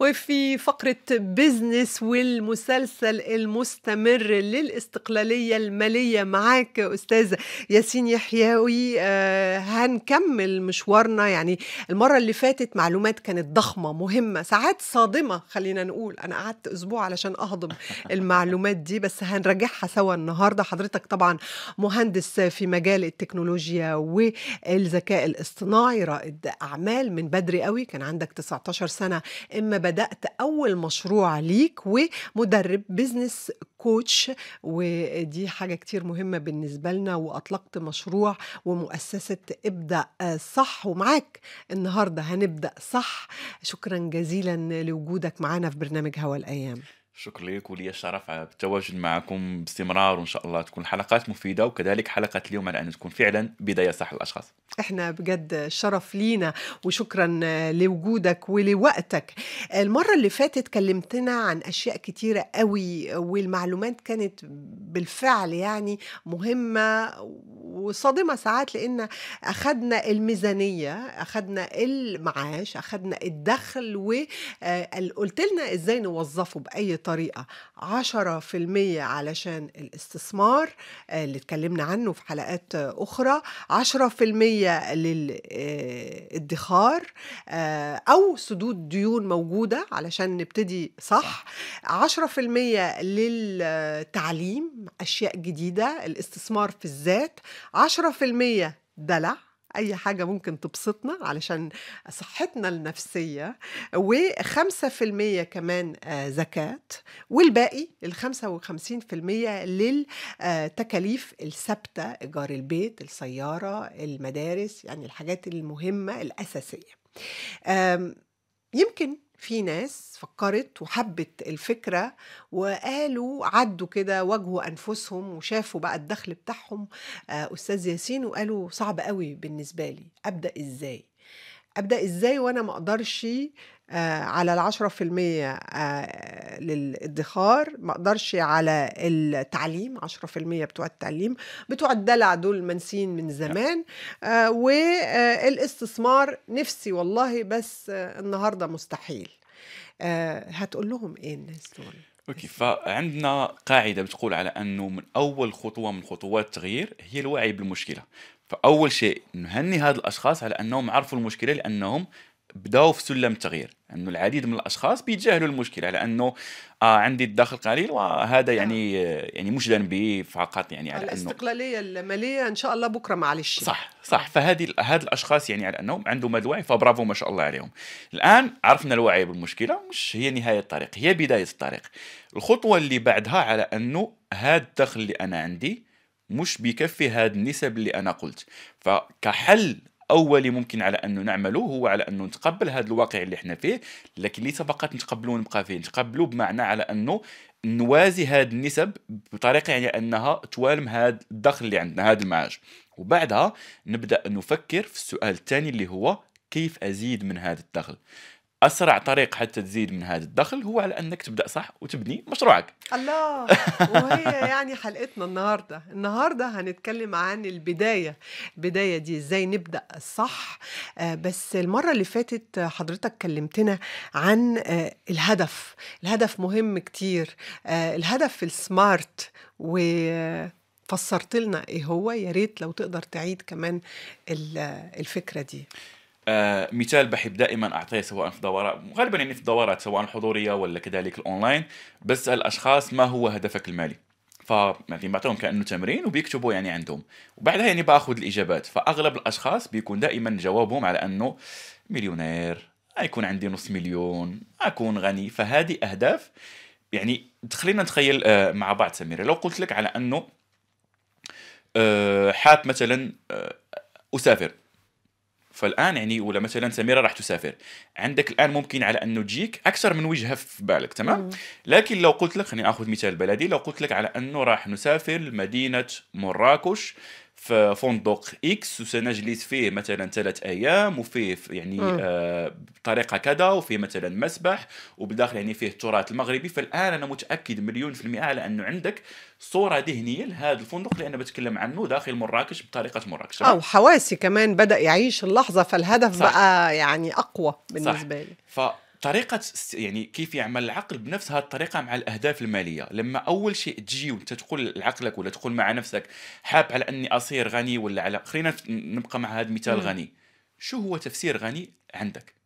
وفي فقرة بزنس والمسلسل المستمر للاستقلالية المالية معاك أستاذ ياسين يحياوي آه، هنكمل مشوارنا يعني المرة اللي فاتت معلومات كانت ضخمة مهمة ساعات صادمة خلينا نقول أنا قعدت أسبوع علشان أهضم المعلومات دي بس هنراجعها سوا النهاردة حضرتك طبعا مهندس في مجال التكنولوجيا والذكاء الاصطناعي رائد أعمال من بدري قوي كان عندك 19 سنة إما بدأت أول مشروع ليك ومدرب بزنس كوتش ودي حاجة كتير مهمة بالنسبة لنا وأطلقت مشروع ومؤسسة ابدأ آه، صح ومعاك النهاردة هنبدأ صح شكرا جزيلا لوجودك معانا في برنامج هوا الأيام شكرا لك ولي الشرف بالتواجد معكم باستمرار وان شاء الله تكون حلقات مفيده وكذلك حلقه اليوم على ان تكون فعلا بدايه صح للاشخاص. احنا بجد شرف لينا وشكرا لوجودك ولوقتك. المره اللي فاتت كلمتنا عن اشياء كتيره قوي والمعلومات كانت بالفعل يعني مهمه وصادمه ساعات لان اخذنا الميزانيه، اخذنا المعاش، اخذنا الدخل وقلت آه، لنا ازاي نوظفه باي طريقه طريقة 10% علشان الاستثمار آه، اللي اتكلمنا عنه في حلقات أخرى 10% للادخار آه، آه، أو سدود ديون موجودة علشان نبتدي صح 10% للتعليم أشياء جديدة الاستثمار في الذات 10% دلع اي حاجه ممكن تبسطنا علشان صحتنا النفسيه و5% كمان آه، زكاه والباقي ال 55% للتكاليف آه، الثابته ايجار البيت السياره المدارس يعني الحاجات المهمه الاساسيه يمكن في ناس فكرت وحبت الفكرة وقالوا عدوا كده واجهوا أنفسهم وشافوا بقى الدخل بتاعهم آه، أستاذ ياسين وقالوا صعب قوي بالنسبة لي أبدأ إزاي ابدا ازاي وانا ما اقدرش آه، على العشرة في المية آه، للادخار ما اقدرش على التعليم عشرة في المية بتوع التعليم بتوع الدلع دول منسين من نعم. زمان آه، والاستثمار نفسي والله بس النهاردة مستحيل هتقول لهم ايه الناس دول اوكي فعندنا قاعده بتقول على انه من اول خطوه من خطوات التغيير هي الوعي بالمشكله فاول شيء نهني هاد الاشخاص على انهم عرفوا المشكله لانهم بداو في سلم التغيير انه العديد من الاشخاص بيتجاهلوا المشكله على انه آه عندي الدخل قليل وهذا يعني نعم. يعني مش ذنبي فقط يعني على الاستقلاليه الماليه ان شاء الله بكره معلش صح صح فهذه هذ الاشخاص يعني على انهم عندهم هذا الوعي فبرافو ما شاء الله عليهم الان عرفنا الوعي بالمشكله مش هي نهايه الطريق هي بدايه الطريق الخطوه اللي بعدها على انه هذا الدخل اللي انا عندي مش بيكفي هذه النسب اللي انا قلت فكحل اولي ممكن على انه نعمله هو على انه نتقبل هذا الواقع اللي احنا فيه لكن ليس فقط نتقبلوا نبقى فيه نتقبلوا بمعنى على انه نوازي هذه النسب بطريقه يعني انها توالم هذا الدخل اللي عندنا هذا المعاش وبعدها نبدا نفكر في السؤال الثاني اللي هو كيف ازيد من هذا الدخل اسرع طريق حتى تزيد من هذا الدخل هو على انك تبدا صح وتبني مشروعك الله وهي يعني حلقتنا النهارده النهارده هنتكلم عن البدايه البدايه دي ازاي نبدا صح آه، بس المره اللي فاتت حضرتك كلمتنا عن آه، الهدف الهدف مهم كتير آه، الهدف السمارت و فسرت لنا ايه هو يا ريت لو تقدر تعيد كمان الفكره دي آه، مثال بحب دائما اعطيه سواء في دورات غالبا يعني في الدورات سواء الحضوريه ولا كذلك الاونلاين بسال الاشخاص ما هو هدفك المالي يعني بعطيهم كانه تمرين وبيكتبوا يعني عندهم وبعدها يعني باخذ الاجابات فاغلب الاشخاص بيكون دائما جوابهم على انه مليونير يكون عندي نص مليون اكون غني فهذه اهداف يعني خلينا نتخيل آه، مع بعض سميره لو قلت لك على انه آه، حاب مثلا اسافر فالان يعني ولا مثلا سميره راح تسافر عندك الان ممكن على انه تجيك اكثر من وجهه في بالك تمام مم. لكن لو قلت لك خليني اخذ مثال بلدي لو قلت لك على انه راح نسافر لمدينه مراكش في فندق اكس وسنجلس فيه مثلا ثلاث ايام وفيه يعني آه بطريقه كذا وفيه مثلا مسبح وبالداخل يعني فيه التراث المغربي فالان انا متاكد مليون في المئه على انه عندك صوره ذهنيه لهذا الفندق اللي انا بتكلم عنه داخل مراكش بطريقه مراكش او حواسي كمان بدا يعيش اللحظه فالهدف صح. بقى يعني اقوى بالنسبه صح. لي ف طريقه يعني كيف يعمل العقل بنفس هذه الطريقه مع الاهداف الماليه لما اول شيء تجي وانت تقول لعقلك ولا تقول مع نفسك حاب على اني اصير غني ولا على خلينا نبقى مع هذا المثال غني شو هو تفسير غني عندك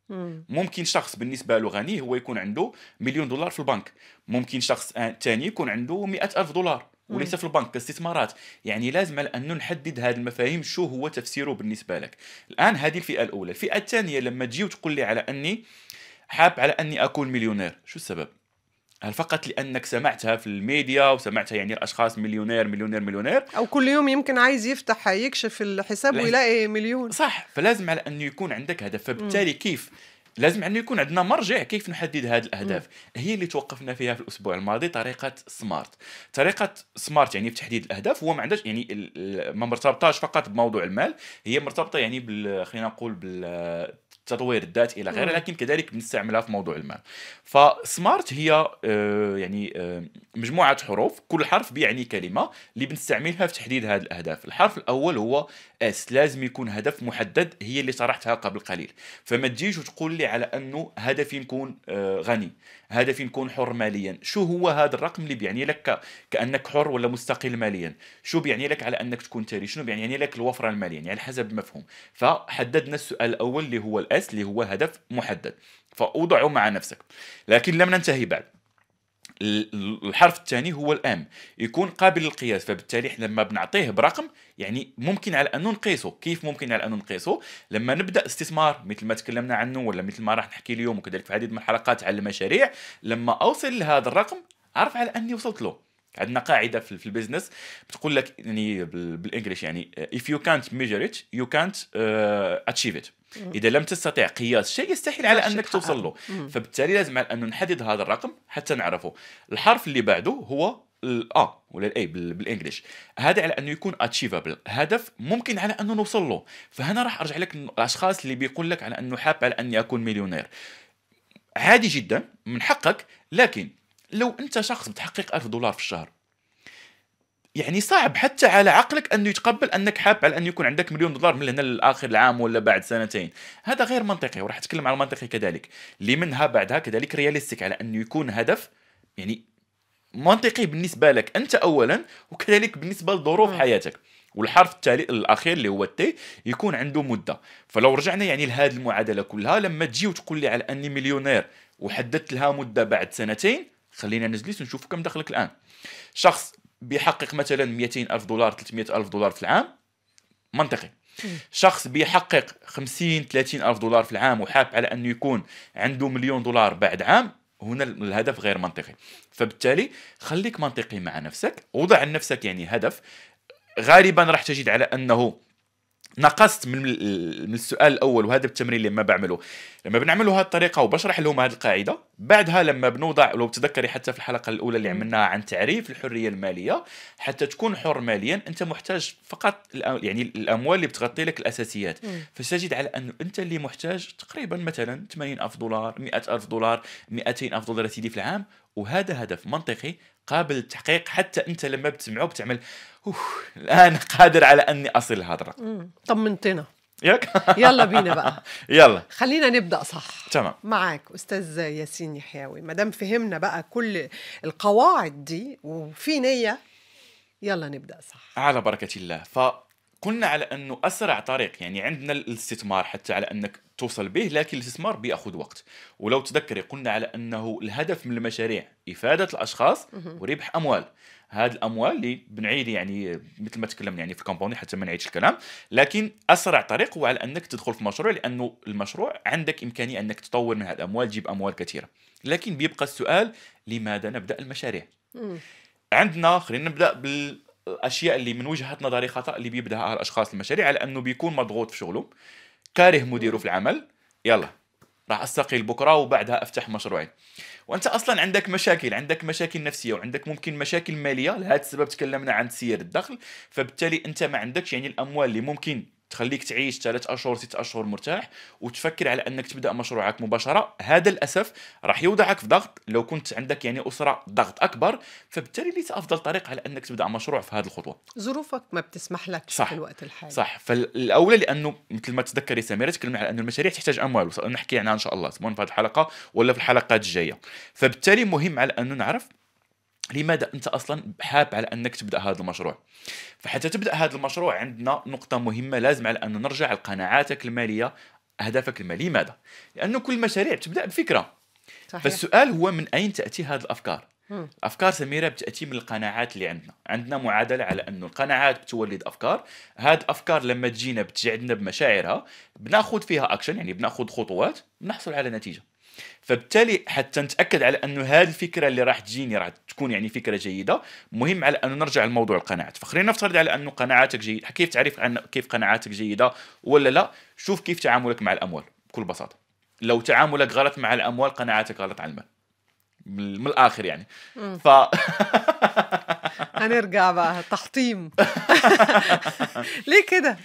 ممكن شخص بالنسبة له غني هو يكون عنده مليون دولار في البنك ممكن شخص ثاني يكون عنده مئة ألف دولار وليس في البنك كاستثمارات يعني لازم على أن نحدد هذه المفاهيم شو هو تفسيره بالنسبة لك الآن هذه الفئة الأولى الفئة الثانية لما تجي وتقول لي على أني حاب على اني اكون مليونير شو السبب هل فقط لانك سمعتها في الميديا وسمعتها يعني الاشخاص مليونير مليونير مليونير او كل يوم يمكن عايز يفتح يكشف الحساب ويلاقي مليون صح فلازم على انه يكون عندك هدف فبالتالي كيف لازم انه يكون عندنا مرجع كيف نحدد هذه الاهداف م. هي اللي توقفنا فيها في الاسبوع الماضي طريقه سمارت طريقه سمارت يعني في تحديد الاهداف هو ما عندهاش يعني ما مرتبطاش فقط بموضوع المال هي مرتبطه يعني خلينا نقول بال تطوير الذات الى غيره لكن كذلك بنستعملها في موضوع المال فسمارت هي آه، يعني آه، مجموعه حروف كل حرف بيعني كلمه اللي بنستعملها في تحديد هذه الاهداف الحرف الاول هو اس لازم يكون هدف محدد هي اللي طرحتها قبل قليل فما تجيش وتقول لي على انه هدفي نكون آه، غني هدفي نكون حر ماليا شو هو هذا الرقم اللي بيعني لك كانك حر ولا مستقل ماليا شو بيعني لك على انك تكون ثري شنو بيعني لك الوفره الماليه يعني على حسب مفهوم فحددنا السؤال الاول اللي هو الاس اللي هو هدف محدد فاوضعه مع نفسك لكن لم ننتهي بعد الحرف الثاني هو الام يكون قابل للقياس فبالتالي احنا لما بنعطيه برقم يعني ممكن على انه نقيسه كيف ممكن على انه نقيسه لما نبدا استثمار مثل ما تكلمنا عنه ولا مثل ما راح نحكي اليوم وكذلك في العديد من الحلقات على المشاريع لما اوصل لهذا الرقم اعرف على اني وصلت له عندنا قاعده في, في البيزنس بتقول لك يعني بالانجلش يعني uh, if you can't measure it you can't uh, achieve it اذا لم تستطع قياس شيء يستحيل على انك توصل له فبالتالي لازم على انه نحدد هذا الرقم حتى نعرفه الحرف اللي بعده هو الأ ولا الاي بالانجلش هذا على انه يكون اتشيفابل هدف ممكن على انه نوصل له فهنا راح ارجع لك الاشخاص اللي بيقول لك على انه حاب على اني اكون مليونير عادي جدا من حقك لكن لو انت شخص بتحقق 1000 دولار في الشهر يعني صعب حتى على عقلك انه يتقبل انك حاب على ان يكون عندك مليون دولار من هنا لاخر العام ولا بعد سنتين هذا غير منطقي وراح اتكلم على المنطقي كذلك اللي منها بعدها كذلك رياليستيك على انه يكون هدف يعني منطقي بالنسبه لك انت اولا وكذلك بالنسبه لظروف حياتك والحرف التالي الاخير اللي هو التي يكون عنده مده فلو رجعنا يعني لهذه المعادله كلها لما تجي وتقول لي على اني مليونير وحددت لها مده بعد سنتين خلينا نجلس ونشوف كم دخلك الان شخص بيحقق مثلا 200 ألف دولار 300 ألف دولار في العام منطقي شخص بيحقق 50 30 ألف دولار في العام وحاب على أنه يكون عنده مليون دولار بعد عام هنا الهدف غير منطقي فبالتالي خليك منطقي مع نفسك وضع لنفسك يعني هدف غالبا راح تجد على أنه نقصت من السؤال الأول وهذا التمرين اللي ما بعمله لما بنعملوا هذه الطريقه وبشرح لهم هذه القاعده بعدها لما بنوضع لو تذكري حتى في الحلقه الاولى اللي عملناها عن تعريف الحريه الماليه حتى تكون حر ماليا انت محتاج فقط يعني الاموال اللي بتغطي لك الاساسيات فستجد على انه انت اللي محتاج تقريبا مثلا 80000 دولار 100000 دولار 200000 دولار سيدي في العام وهذا هدف منطقي قابل للتحقيق حتى انت لما بتسمعه بتعمل اوه الان قادر على اني اصل لهذا الرقم طمنتنا ياك يلا بينا بقى يلا خلينا نبدا صح تمام معاك استاذ ياسين يحيوي ما دام فهمنا بقى كل القواعد دي وفي نيه يلا نبدا صح على بركه الله فقلنا على انه اسرع طريق يعني عندنا الاستثمار حتى على انك توصل به لكن الاستثمار بياخذ وقت ولو تذكري قلنا على انه الهدف من المشاريع افاده الاشخاص وربح اموال هذه الاموال اللي بنعيد يعني مثل ما تكلمنا يعني في كومبوني حتى ما نعيدش الكلام لكن اسرع طريق هو على انك تدخل في مشروع لانه المشروع عندك امكانيه انك تطور من هذه الاموال تجيب اموال كثيره لكن بيبقى السؤال لماذا نبدا المشاريع عندنا خلينا نبدا بالاشياء اللي من وجهه نظري خطا اللي بيبداها الاشخاص المشاريع على انه بيكون مضغوط في شغله كاره مديره في العمل يلا راح استقيل بكره وبعدها افتح مشروعي وانت اصلا عندك مشاكل عندك مشاكل نفسيه وعندك ممكن مشاكل ماليه لهذا السبب تكلمنا عن سير الدخل فبالتالي انت ما عندكش يعني الاموال اللي ممكن تخليك تعيش ثلاث اشهر ست اشهر مرتاح وتفكر على انك تبدا مشروعك مباشره هذا للاسف راح يوضعك في ضغط لو كنت عندك يعني اسره ضغط اكبر فبالتالي ليس افضل طريقه على انك تبدا مشروع في هذه الخطوه ظروفك ما بتسمح لك صح. في الوقت الحالي صح فالاولى لانه مثل ما تذكري سميره تكلمنا على انه المشاريع تحتاج اموال نحكي عنها ان شاء الله سواء في هذه الحلقه ولا في الحلقات الجايه فبالتالي مهم على انه نعرف لماذا انت اصلا حاب على انك تبدا هذا المشروع فحتى تبدا هذا المشروع عندنا نقطه مهمه لازم على ان نرجع لقناعاتك الماليه اهدافك الماليه لماذا لانه كل المشاريع تبدا بفكره صحيح. فالسؤال هو من اين تاتي هذه الافكار مم. افكار سميره بتاتي من القناعات اللي عندنا عندنا معادله على انه القناعات بتولد افكار هاد الافكار لما تجينا بتجي عندنا بمشاعرها بناخذ فيها اكشن يعني بناخذ خطوات بنحصل على نتيجه فبالتالي حتى نتاكد على انه هذه الفكره اللي راح تجيني راح تكون يعني فكره جيده مهم على انه نرجع لموضوع القناعات فخلينا نفترض على انه قناعاتك جيده كيف تعرف عن كيف قناعاتك جيده ولا لا شوف كيف تعاملك مع الاموال بكل بساطه لو تعاملك غلط مع الاموال قناعاتك غلط عن المال من الاخر يعني ف هنرجع بقى تحطيم ليه كده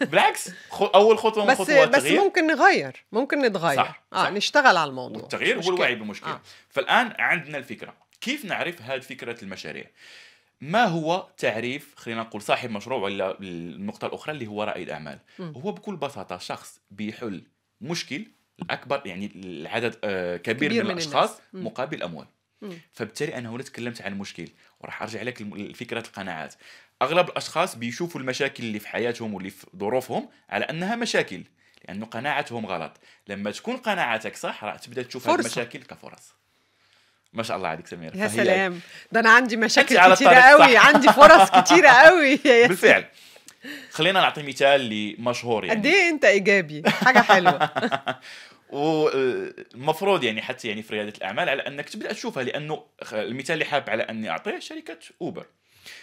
بالعكس اول خطوه من خطوات بس التغيير. بس ممكن نغير ممكن نتغير صح. اه صح. نشتغل على الموضوع التغيير هو الوعي بالمشكله آه. فالان عندنا الفكره كيف نعرف هذه فكره المشاريع ما هو تعريف خلينا نقول صاحب مشروع ولا النقطه الاخرى اللي هو رائد اعمال هو بكل بساطه شخص بيحل مشكل الاكبر يعني العدد آه، كبير, كبير من, من الاشخاص مقابل اموال فبالتالي انا هنا تكلمت عن مشكل وراح ارجع لك لفكره القناعات اغلب الاشخاص بيشوفوا المشاكل اللي في حياتهم واللي في ظروفهم على انها مشاكل لانه قناعتهم غلط لما تكون قناعتك صح راح تبدا تشوف فرصة. المشاكل كفرص ما شاء الله عليك سمير يا سلام ده انا عندي مشاكل كتيره قوي عندي فرص كتيره قوي يا بالفعل خلينا نعطي مثال لمشهور يعني قد ايه انت ايجابي حاجه حلوه والمفروض يعني حتى يعني في رياده الاعمال على انك تبدا تشوفها لانه المثال اللي حاب على اني اعطيه شركه اوبر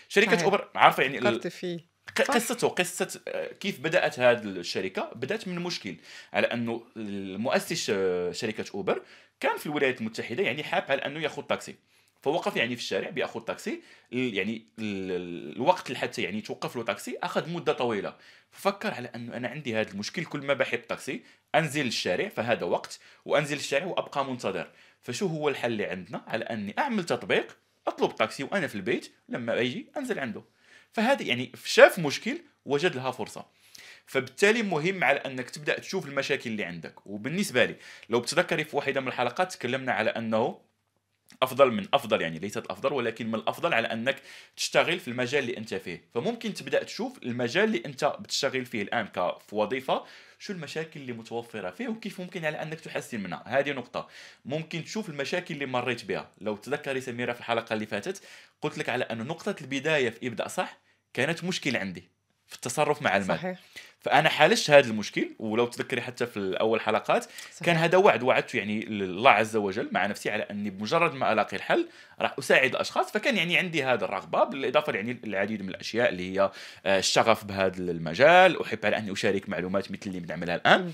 شركه صحيح. اوبر عارفه يعني ال... فيه قصته قصه آه، كيف بدات هذه الشركه بدات من مشكل على انه المؤسس آه، شركه اوبر كان في الولايات المتحده يعني حاب على انه ياخذ طاكسي فوقف يعني في الشارع بياخذ طاكسي يعني الوقت حتى يعني توقف له طاكسي اخذ مده طويله ففكر على انه انا عندي هذا المشكل كل ما بحب طاكسي انزل الشارع فهذا وقت وانزل الشارع وابقى منتظر فشو هو الحل اللي عندنا على اني اعمل تطبيق اطلب طاكسي وانا في البيت لما اجي انزل عنده فهذا يعني شاف مشكل وجد لها فرصه فبالتالي مهم على انك تبدا تشوف المشاكل اللي عندك وبالنسبه لي لو بتذكري في واحده من الحلقات تكلمنا على انه افضل من افضل يعني ليست افضل ولكن من الافضل على انك تشتغل في المجال اللي انت فيه فممكن تبدا تشوف المجال اللي انت بتشتغل فيه الان كوظيفه شو المشاكل اللي متوفره فيه وكيف ممكن على يعني انك تحسن منها هذه نقطه ممكن تشوف المشاكل اللي مريت بها لو تذكري سميره في الحلقه اللي فاتت قلت لك على ان نقطه البدايه في ابدا صح كانت مشكل عندي في التصرف مع المال صحيح. فانا حالش هذا المشكل ولو تذكري حتى في الاول حلقات صحيح. كان هذا وعد وعدته يعني الله عز وجل مع نفسي على اني بمجرد ما الاقي الحل راح اساعد الاشخاص فكان يعني عندي هذا الرغبه بالاضافه يعني العديد من الاشياء اللي هي آه، الشغف بهذا المجال احب على اني اشارك معلومات مثل اللي بنعملها الان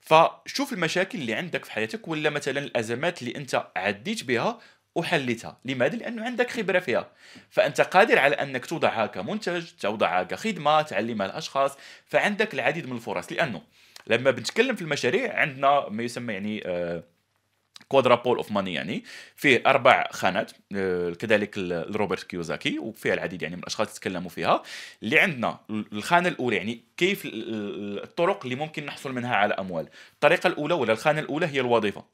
فشوف المشاكل اللي عندك في حياتك ولا مثلا الازمات اللي انت عديت بها وحلتها لماذا لانه عندك خبره فيها فانت قادر على انك توضعها كمنتج توضعها كخدمه تعلمها الاشخاص فعندك العديد من الفرص لانه لما بنتكلم في المشاريع عندنا ما يسمى يعني آه بول اوف ماني يعني فيه اربع خانات آه، كذلك لروبرت كيوزاكي وفيها العديد يعني من الاشخاص تكلموا فيها اللي عندنا الخانه الاولى يعني كيف الطرق اللي ممكن نحصل منها على اموال الطريقه الاولى ولا الخانه الاولى هي الوظيفه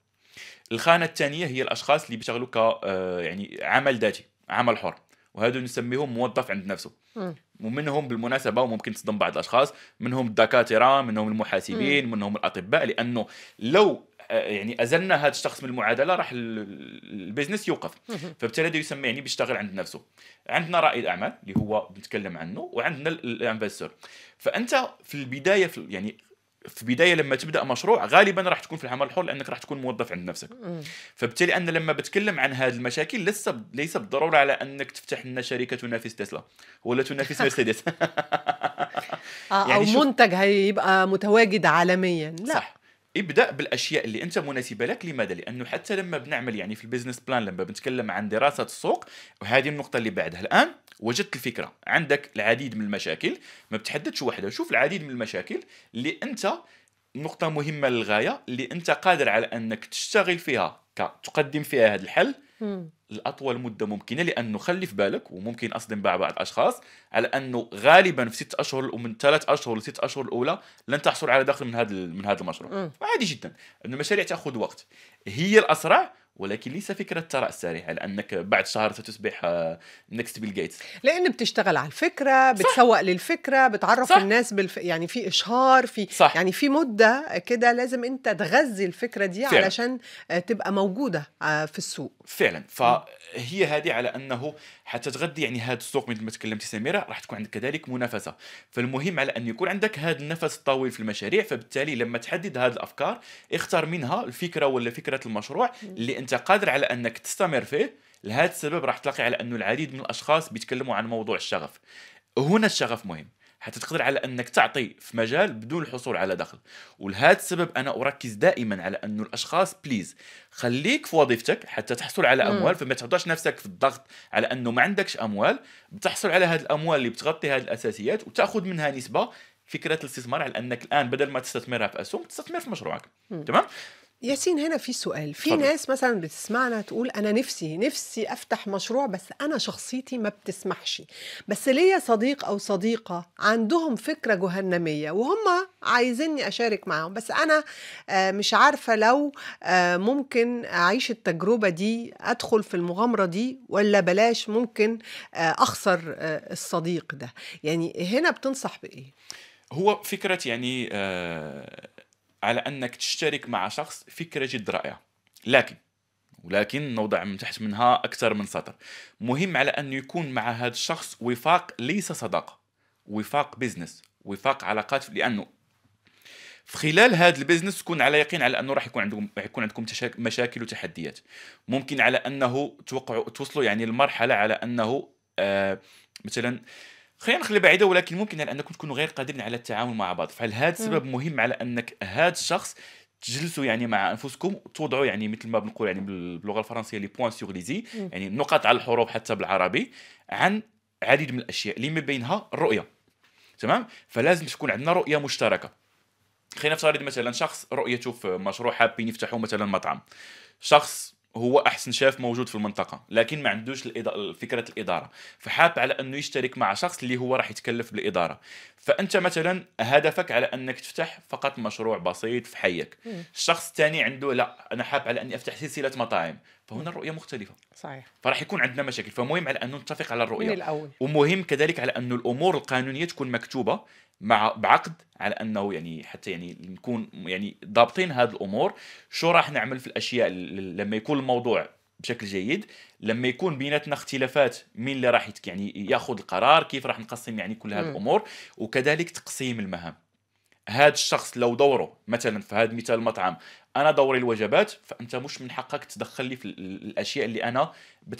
الخانه الثانيه هي الاشخاص اللي بيشتغلوا ك آه، يعني عمل ذاتي عمل حر وهذا نسميهم موظف عند نفسه م. ومنهم بالمناسبه وممكن تصدم بعض الاشخاص منهم الدكاتره منهم المحاسبين م. منهم الاطباء لانه لو آه، يعني ازلنا هذا الشخص من المعادله راح البيزنس يوقف فبالتالي هذا يسمى يعني بيشتغل عند نفسه عندنا رائد اعمال اللي هو بنتكلم عنه وعندنا الانفستور فانت في البدايه في يعني في بدايه لما تبدا مشروع غالبا راح تكون في العمل الحر لانك راح تكون موظف عند نفسك فبالتالي انا لما بتكلم عن هذه المشاكل ليس ليس بالضروره على انك تفتح لنا شركه تنافس تسلا ولا تنافس مرسيدس آه، يعني او منتج هيبقى متواجد عالميا لا صح. ابدا بالاشياء اللي انت مناسبه لك لماذا لانه حتى لما بنعمل يعني في البيزنس بلان لما بنتكلم عن دراسه السوق وهذه النقطه اللي بعدها الان وجدت الفكره عندك العديد من المشاكل ما بتحددش وحده شوف العديد من المشاكل اللي انت نقطة مهمة للغاية اللي أنت قادر على أنك تشتغل فيها تقدم فيها هذا الحل لأطول مدة ممكنة لأنه خلي في بالك وممكن أصدم بعض الأشخاص على أنه غالبا في ست أشهر ومن ثلاث أشهر لست أشهر الأولى لن تحصل على دخل من هذا من هذا المشروع عادي جدا أن المشاريع تأخذ وقت هي الأسرع ولكن ليس فكره ثراء سريع لانك بعد شهر ستصبح نكست بيل جيتس لان بتشتغل على الفكره بتسوق صح. للفكره بتعرف صح. الناس بالف... يعني في اشهار في صح. يعني في مده كده لازم انت تغذي الفكره دي فعلا. علشان آه، تبقى موجوده آه، في السوق فعلا فهي هذه على انه حتى تغذي يعني هذا السوق مثل ما تكلمتي سميره راح تكون عندك كذلك منافسه فالمهم على ان يكون عندك هذا النفس الطويل في المشاريع فبالتالي لما تحدد هذه الافكار اختار منها الفكره ولا فكره المشروع اللي انت قادر على انك تستمر فيه لهذا السبب راح تلاقي على انه العديد من الاشخاص بيتكلموا عن موضوع الشغف هنا الشغف مهم حتى تقدر على انك تعطي في مجال بدون الحصول على دخل ولهذا السبب انا اركز دائما على انه الاشخاص بليز خليك في وظيفتك حتى تحصل على اموال فما تحطش نفسك في الضغط على انه ما عندكش اموال بتحصل على هذه الاموال اللي بتغطي هذه الاساسيات وتاخذ منها نسبه فكره الاستثمار على انك الان بدل ما تستثمرها في اسهم تستثمر في مشروعك تمام ياسين هنا في سؤال في طبعا. ناس مثلا بتسمعنا تقول انا نفسي نفسي افتح مشروع بس انا شخصيتي ما بتسمحش بس ليا صديق او صديقه عندهم فكره جهنميه وهم عايزيني اشارك معاهم بس انا آه، مش عارفه لو آه، ممكن اعيش التجربه دي ادخل في المغامره دي ولا بلاش ممكن آه، اخسر الصديق ده يعني هنا بتنصح بايه هو فكره يعني آه على انك تشترك مع شخص فكره جد رائعه لكن ولكن نوضع من تحت منها اكثر من سطر مهم على ان يكون مع هذا الشخص وفاق ليس صداقه وفاق بزنس وفاق علاقات لانه في خلال هذا البزنس تكون على يقين على انه راح يكون عندكم راح يكون عندكم مشاكل وتحديات ممكن على انه توقعوا توصلوا يعني لمرحله على انه آه مثلا خلينا نخلي بعيده ولكن ممكن على انكم تكونوا غير قادرين على التعامل مع بعض فهل هذا سبب مهم على انك هذا الشخص تجلسوا يعني مع انفسكم توضعوا يعني مثل ما بنقول يعني باللغه الفرنسيه لي بوان سيغ ليزي يعني نقاط على الحروف حتى بالعربي عن عديد من الاشياء اللي ما بينها الرؤيه تمام فلازم تكون عندنا رؤيه مشتركه خلينا نفترض مثلا شخص رؤيته في مشروع حابين يفتحوا مثلا مطعم شخص هو احسن شاف موجود في المنطقه لكن ما عندوش فكره الاداره فحاب على انه يشترك مع شخص اللي هو راح يتكلف بالاداره فانت مثلا هدفك على انك تفتح فقط مشروع بسيط في حيك الشخص الثاني عنده لا انا حاب على اني افتح سلسله مطاعم فهنا نعم. الرؤيه مختلفه صحيح فراح يكون عندنا مشاكل فمهم على انه نتفق على الرؤيه من الاول ومهم كذلك على انه الامور القانونيه تكون مكتوبه مع بعقد على انه يعني حتى يعني نكون يعني ضابطين هذه الامور شو راح نعمل في الاشياء لما يكون الموضوع بشكل جيد لما يكون بيناتنا اختلافات مين اللي راح يعني ياخذ القرار كيف راح نقسم يعني كل هذه الامور وكذلك تقسيم المهام هذا الشخص لو دوره مثلا في هذا مثال المطعم انا دوري الوجبات فانت مش من حقك تدخل لي في الاشياء اللي انا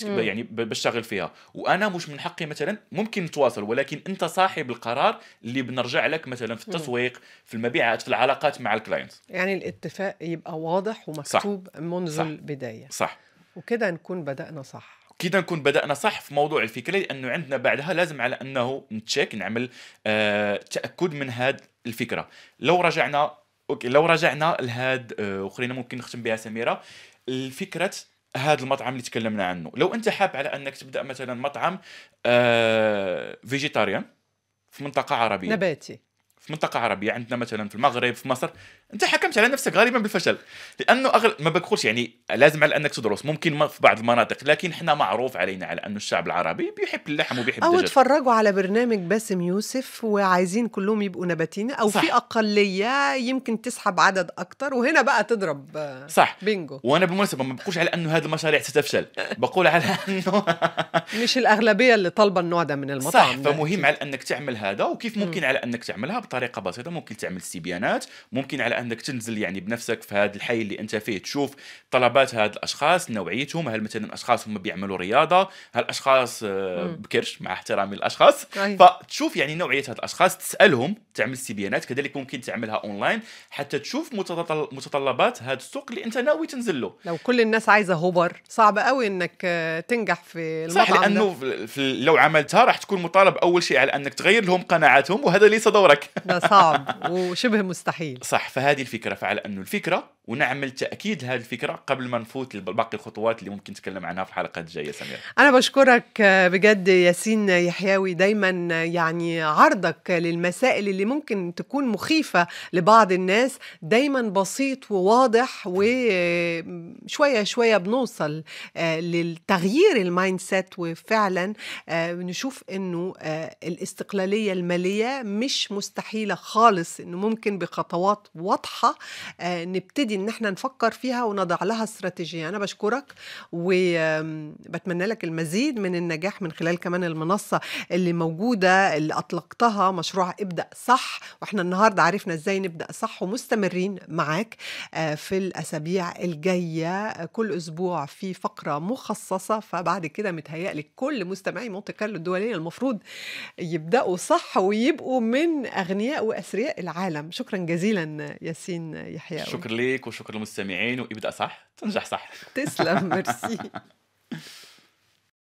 يعني بشتغل فيها وانا مش من حقي مثلا ممكن نتواصل ولكن انت صاحب القرار اللي بنرجع لك مثلا في التسويق في المبيعات في العلاقات مع الكلاينت يعني الاتفاق يبقى واضح ومكتوب صح. منذ صح. البدايه صح وكده نكون بدانا صح كي نكون بدانا صح في موضوع الفكره لانه عندنا بعدها لازم على انه نتشيك نعمل آه تاكد من هذه الفكره لو رجعنا اوكي لو رجعنا لهاد آه وخلينا ممكن نختم بها سميره الفكره هذا المطعم اللي تكلمنا عنه لو انت حاب على انك تبدا مثلا مطعم آه فيجيتاريان في منطقه عربيه نباتي في منطقه عربيه عندنا مثلا في المغرب في مصر انت حكمت على نفسك غالبا بالفشل لانه أغل... ما بقولش يعني لازم على انك تدرس ممكن في بعض المناطق لكن احنا معروف علينا على انه الشعب العربي بيحب اللحم وبيحب او اتفرجوا تفرجوا على برنامج باسم يوسف وعايزين كلهم يبقوا نباتين او صح. في اقليه يمكن تسحب عدد اكتر وهنا بقى تضرب صح بينجو وانا بالمناسبه ما بقولش على انه هذه المشاريع ستفشل بقول على انه مش الاغلبيه اللي طالبه النوع ده من المطاعم صح فمهم على انك تعمل هذا وكيف ممكن م. على انك تعملها بطريقه بطريقه بسيطه ممكن تعمل استبيانات ممكن على انك تنزل يعني بنفسك في هذا الحي اللي انت فيه تشوف طلبات هاد الاشخاص نوعيتهم هل مثلا اشخاص هم بيعملوا رياضه هل اشخاص آه، بكرش مع احترامي للاشخاص طيب. فتشوف يعني نوعيه هاد الاشخاص تسالهم تعمل استبيانات كذلك ممكن تعملها اونلاين حتى تشوف متطلبات هذا السوق اللي انت ناوي تنزل له لو كل الناس عايزه هوبر صعب قوي انك آه، تنجح في المطعم صح لانه لو عملتها راح تكون مطالب اول شيء على انك تغير لهم قناعاتهم وهذا ليس دورك صعب وشبه مستحيل صح فهذه الفكره فعلى انه الفكره ونعمل تاكيد لهذه الفكره قبل ما نفوت لباقي الخطوات اللي ممكن نتكلم عنها في الحلقات الجايه سمير انا بشكرك بجد ياسين يحياوي دايما يعني عرضك للمسائل اللي ممكن تكون مخيفه لبعض الناس دايما بسيط وواضح وشويه شويه بنوصل للتغيير المايند سيت وفعلا نشوف انه الاستقلاليه الماليه مش مستحيله خالص انه ممكن بخطوات واضحه نبتدي ان احنا نفكر فيها ونضع لها استراتيجيه انا بشكرك وبتمنى لك المزيد من النجاح من خلال كمان المنصه اللي موجوده اللي اطلقتها مشروع ابدا صح واحنا النهارده عرفنا ازاي نبدا صح ومستمرين معاك آه، في الاسابيع الجايه كل اسبوع في فقره مخصصه فبعد كده متهيألي كل مستمعي مونت كارلو الدوليه المفروض يبداوا صح ويبقوا من اغنياء واثرياء العالم شكرا جزيلا ياسين يحيى شكرا ليك وشكرا للمستمعين وابدا صح تنجح صح تسلم ميرسي